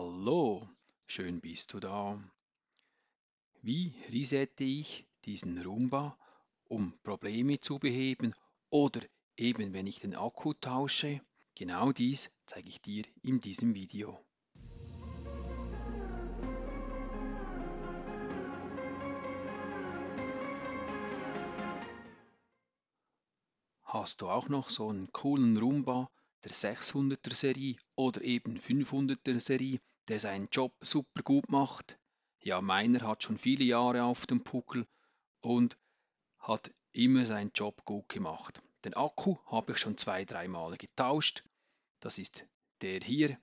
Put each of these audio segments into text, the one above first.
Hallo, schön bist du da. Wie resette ich diesen Roomba, um Probleme zu beheben oder eben wenn ich den Akku tausche? Genau dies zeige ich dir in diesem Video. Hast du auch noch so einen coolen Roomba, der 600er Serie oder eben 500er Serie, der seinen Job super gut macht. Ja, meiner hat schon viele Jahre auf dem Puckel und hat immer seinen Job gut gemacht. Den Akku habe ich schon zwei, drei Male getauscht. Das ist der hier.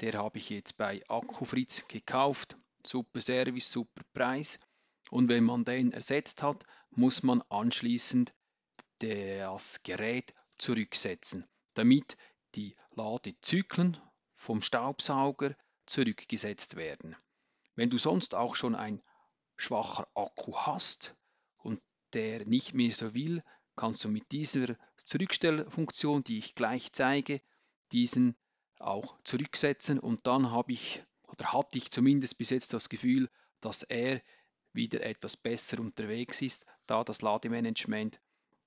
Der habe ich jetzt bei Akkufritz gekauft. Super Service, super Preis. Und wenn man den ersetzt hat, muss man anschließend das Gerät zurücksetzen damit die Ladezyklen vom Staubsauger zurückgesetzt werden. Wenn du sonst auch schon ein schwacher Akku hast und der nicht mehr so will, kannst du mit dieser Zurückstellfunktion, die ich gleich zeige, diesen auch zurücksetzen und dann habe ich oder hatte ich zumindest bis jetzt das Gefühl, dass er wieder etwas besser unterwegs ist, da das Lademanagement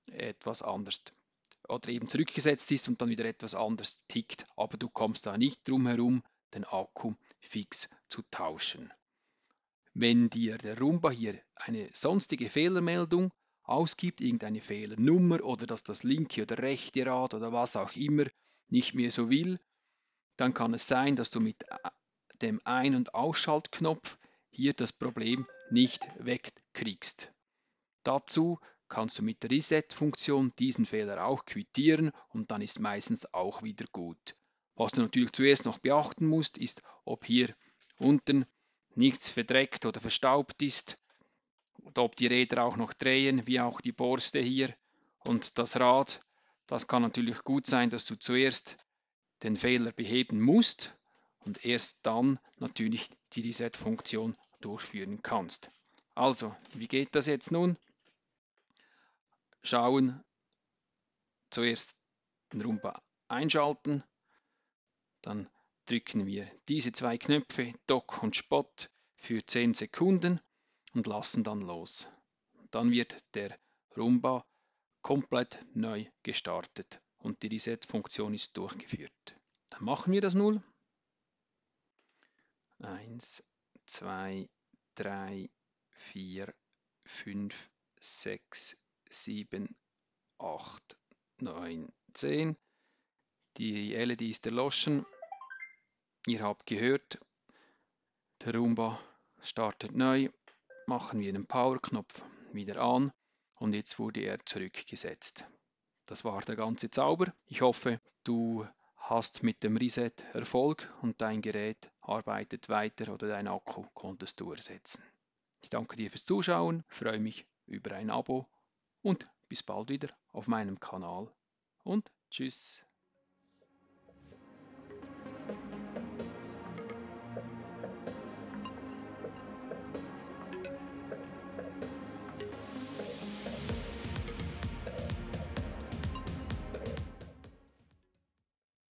etwas anders oder eben zurückgesetzt ist und dann wieder etwas anders tickt. Aber du kommst da nicht drum herum, den Akku fix zu tauschen. Wenn dir der Rumba hier eine sonstige Fehlermeldung ausgibt, irgendeine Fehlernummer oder dass das linke oder rechte Rad oder was auch immer nicht mehr so will, dann kann es sein, dass du mit äh, dem Ein- und Ausschaltknopf hier das Problem nicht wegkriegst. Dazu kannst du mit der Reset-Funktion diesen Fehler auch quittieren und dann ist meistens auch wieder gut. Was du natürlich zuerst noch beachten musst, ist, ob hier unten nichts verdreckt oder verstaubt ist und ob die Räder auch noch drehen, wie auch die Borste hier und das Rad. Das kann natürlich gut sein, dass du zuerst den Fehler beheben musst und erst dann natürlich die Reset-Funktion durchführen kannst. Also, wie geht das jetzt nun? schauen. Zuerst den Rumba einschalten, dann drücken wir diese zwei Knöpfe Dock und Spot für 10 Sekunden und lassen dann los. Dann wird der Rumba komplett neu gestartet und die Reset-Funktion ist durchgeführt. Dann machen wir das 0. 1, 2, 3, 4, 5, 6, 7, 8, 9, 10. Die LED ist erloschen. Ihr habt gehört, der Roomba startet neu. Machen wir den Power-Knopf wieder an und jetzt wurde er zurückgesetzt. Das war der ganze Zauber. Ich hoffe, du hast mit dem Reset Erfolg und dein Gerät arbeitet weiter oder dein Akku konntest du ersetzen. Ich danke dir fürs Zuschauen, freue mich über ein Abo und bis bald wieder auf meinem Kanal und tschüss.